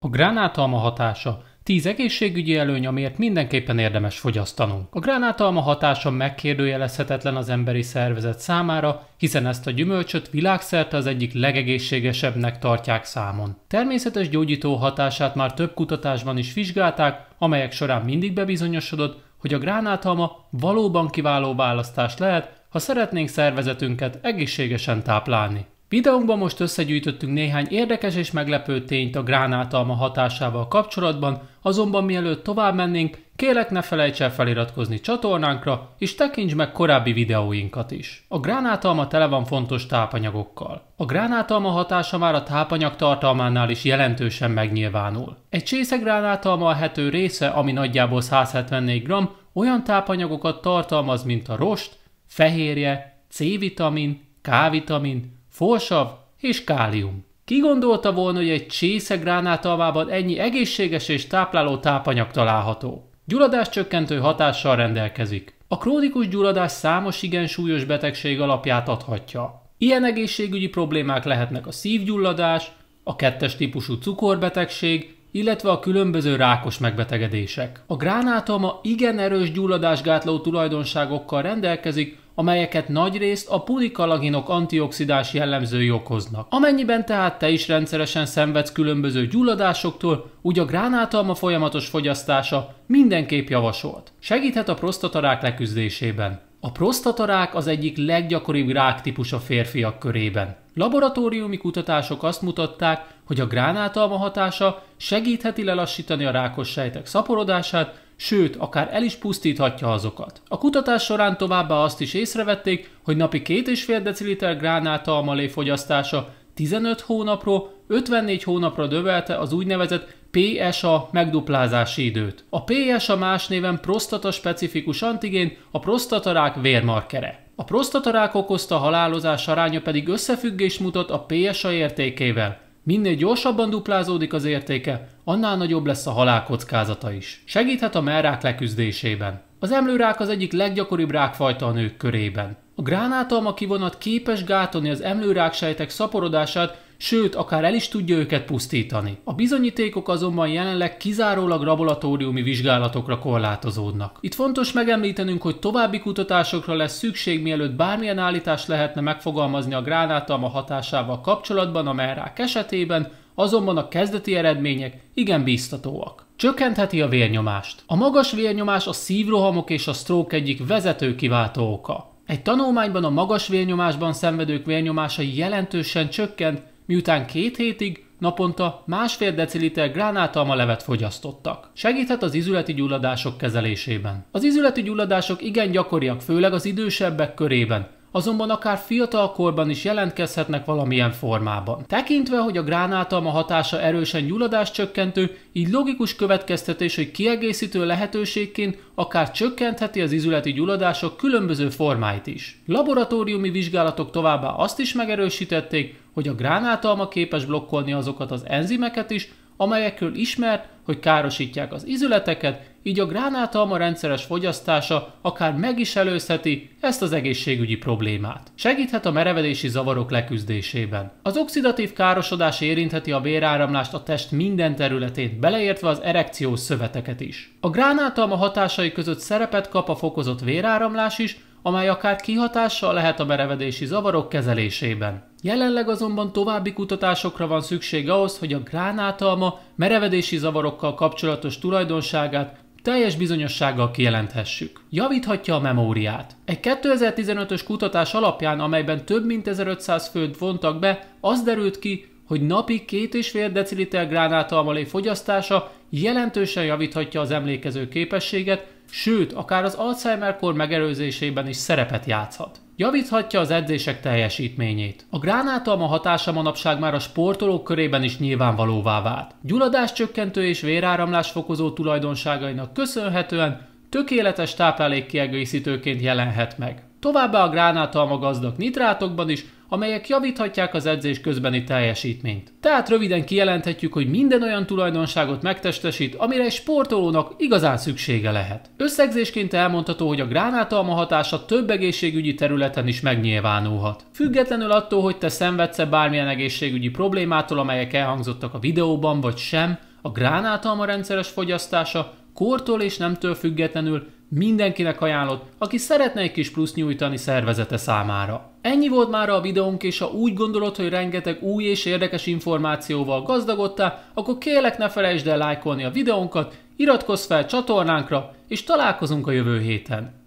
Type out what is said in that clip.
A gránátalma hatása 10 egészségügyi előny, amiért mindenképpen érdemes fogyasztanunk. A gránátalma hatása megkérdőjelezhetetlen az emberi szervezet számára, hiszen ezt a gyümölcsöt világszerte az egyik legegészségesebbnek tartják számon. Természetes gyógyító hatását már több kutatásban is vizsgálták, amelyek során mindig bebizonyosodott, hogy a gránátalma valóban kiváló választás lehet, ha szeretnénk szervezetünket egészségesen táplálni. Videónkban most összegyűjtöttünk néhány érdekes és meglepő tényt a gránátalma hatásával kapcsolatban, azonban mielőtt tovább mennénk, kérlek ne felejts el feliratkozni csatornánkra, és tekints meg korábbi videóinkat is. A gránátalma tele van fontos tápanyagokkal. A gránátalma hatása már a tápanyag tartalmánál is jelentősen megnyilvánul. Egy csésze gránátalma hető része, ami nagyjából 174 g, olyan tápanyagokat tartalmaz, mint a rost, fehérje, C-vitamin, K-vitamin, forsav és kálium. Ki gondolta volna, hogy egy csésze gránátalmában ennyi egészséges és tápláló tápanyag található? Gyulladás csökkentő hatással rendelkezik. A krónikus gyulladás számos igen súlyos betegség alapját adhatja. Ilyen egészségügyi problémák lehetnek a szívgyulladás, a kettes típusú cukorbetegség, illetve a különböző rákos megbetegedések. A gránátalma igen erős gyulladásgátló tulajdonságokkal rendelkezik, amelyeket nagyrészt a punikalaginok antioxidás jellemzői okoznak. Amennyiben tehát te is rendszeresen szenvedsz különböző gyulladásoktól, úgy a gránátalma folyamatos fogyasztása mindenképp javasolt. Segíthet a prostatarák leküzdésében. A prostatarák az egyik leggyakoribb ráktípus a férfiak körében. Laboratóriumi kutatások azt mutatták, hogy a gránátalma hatása segítheti lelassítani a rákos sejtek szaporodását, sőt, akár el is pusztíthatja azokat. A kutatás során továbbá azt is észrevették, hogy napi 2,5 deciliter gránáta fogyasztása 15 hónapról 54 hónapra dövelte az úgynevezett PSA megduplázási időt. A PSA más néven prostata specifikus antigén a prostatarák vérmarkere. A prostatarák okozta halálozás aránya pedig összefüggés mutat a PSA értékével, Minél gyorsabban duplázódik az értéke, annál nagyobb lesz a halál kockázata is. Segíthet a merrák leküzdésében. Az emlőrák az egyik leggyakoribb rákfajta a nők körében. A gránátalma kivonat képes gátolni az emlőrák sejtek szaporodását, sőt, akár el is tudja őket pusztítani. A bizonyítékok azonban jelenleg kizárólag laboratóriumi vizsgálatokra korlátozódnak. Itt fontos megemlítenünk, hogy további kutatásokra lesz szükség, mielőtt bármilyen állítást lehetne megfogalmazni a gránátalma hatásával kapcsolatban a merrák esetében, azonban a kezdeti eredmények igen bíztatóak. Csökkentheti a vérnyomást. A magas vérnyomás a szívrohamok és a stroke egyik vezető kiváltó oka. Egy tanulmányban a magas vérnyomásban szenvedők vérnyomása jelentősen csökkent, miután két hétig naponta másfél deciliter gránátalma levet fogyasztottak. Segíthet az izületi gyulladások kezelésében. Az izületi gyulladások igen gyakoriak, főleg az idősebbek körében, azonban akár fiatal korban is jelentkezhetnek valamilyen formában. Tekintve, hogy a gránátalma hatása erősen gyulladás csökkentő, így logikus következtetés, hogy kiegészítő lehetőségként akár csökkentheti az izületi gyulladások különböző formáit is. Laboratóriumi vizsgálatok továbbá azt is megerősítették, hogy a gránátalma képes blokkolni azokat az enzimeket is, amelyekről ismert, hogy károsítják az izületeket, így a gránátalma rendszeres fogyasztása akár meg is előzheti ezt az egészségügyi problémát. Segíthet a merevedési zavarok leküzdésében. Az oxidatív károsodás érintheti a véráramlást a test minden területét, beleértve az erekciós szöveteket is. A gránátalma hatásai között szerepet kap a fokozott véráramlás is, amely akár kihatással lehet a merevedési zavarok kezelésében. Jelenleg azonban további kutatásokra van szükség ahhoz, hogy a gránátalma merevedési zavarokkal kapcsolatos tulajdonságát teljes bizonyossággal kijelenthessük. Javíthatja a memóriát. Egy 2015-ös kutatás alapján, amelyben több mint 1500 főt vontak be, az derült ki, hogy napi 2,5 deciliter gránátalmalé fogyasztása jelentősen javíthatja az emlékező képességet, sőt, akár az Alzheimer-kor megelőzésében is szerepet játszhat. Javíthatja az edzések teljesítményét. A gránátalma hatása manapság már a sportolók körében is nyilvánvalóvá vált. Gyulladás csökkentő és véráramlás fokozó tulajdonságainak köszönhetően tökéletes táplálékkiegészítőként jelenhet meg. Továbbá a gránátalma gazdag nitrátokban is amelyek javíthatják az edzés közbeni teljesítményt. Tehát röviden kijelenthetjük, hogy minden olyan tulajdonságot megtestesít, amire egy sportolónak igazán szüksége lehet. Összegzésként elmondható, hogy a gránátalma hatása több egészségügyi területen is megnyilvánulhat. Függetlenül attól, hogy te szenvedsz -e bármilyen egészségügyi problémától, amelyek elhangzottak a videóban, vagy sem, a gránátalma rendszeres fogyasztása kortól és nemtől függetlenül Mindenkinek ajánlott, aki szeretne egy kis plusz nyújtani szervezete számára. Ennyi volt már a videónk, és ha úgy gondolod, hogy rengeteg új és érdekes információval gazdagodtál, akkor kérlek ne felejtsd el lájkolni a videónkat, iratkozz fel csatornánkra, és találkozunk a jövő héten.